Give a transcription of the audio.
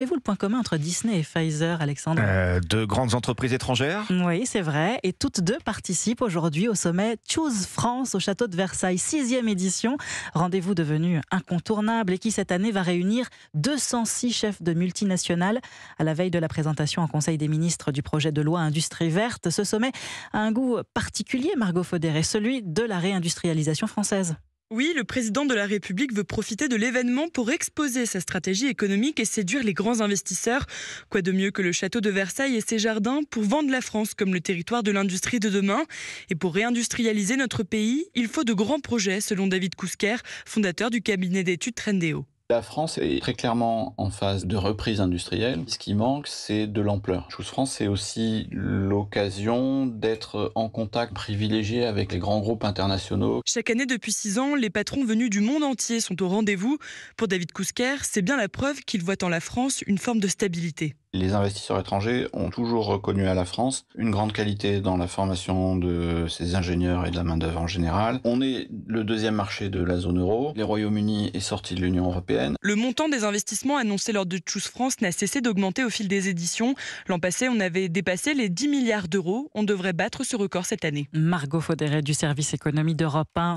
Avez-vous le point commun entre Disney et Pfizer, Alexandre euh, Deux grandes entreprises étrangères Oui, c'est vrai. Et toutes deux participent aujourd'hui au sommet Choose France au château de Versailles, sixième édition. Rendez-vous devenu incontournable et qui cette année va réunir 206 chefs de multinationales. À la veille de la présentation en Conseil des ministres du projet de loi Industrie verte, ce sommet a un goût particulier, Margot et celui de la réindustrialisation française. Oui, le président de la République veut profiter de l'événement pour exposer sa stratégie économique et séduire les grands investisseurs. Quoi de mieux que le château de Versailles et ses jardins pour vendre la France comme le territoire de l'industrie de demain Et pour réindustrialiser notre pays, il faut de grands projets, selon David Cousquer, fondateur du cabinet d'études Trendéo. La France est très clairement en phase de reprise industrielle. Ce qui manque, c'est de l'ampleur. Choose France, c'est aussi l'occasion d'être en contact privilégié avec les grands groupes internationaux. Chaque année depuis six ans, les patrons venus du monde entier sont au rendez-vous. Pour David Kousker, c'est bien la preuve qu'il voit en la France une forme de stabilité les investisseurs étrangers ont toujours reconnu à la France une grande qualité dans la formation de ces ingénieurs et de la main-d'œuvre en général. On est le deuxième marché de la zone euro. Les royaume unis est sorti de l'Union européenne. Le montant des investissements annoncés lors de Choose France n'a cessé d'augmenter au fil des éditions. L'an passé, on avait dépassé les 10 milliards d'euros. On devrait battre ce record cette année. Margot Faudéret du service économie d'Europe 1.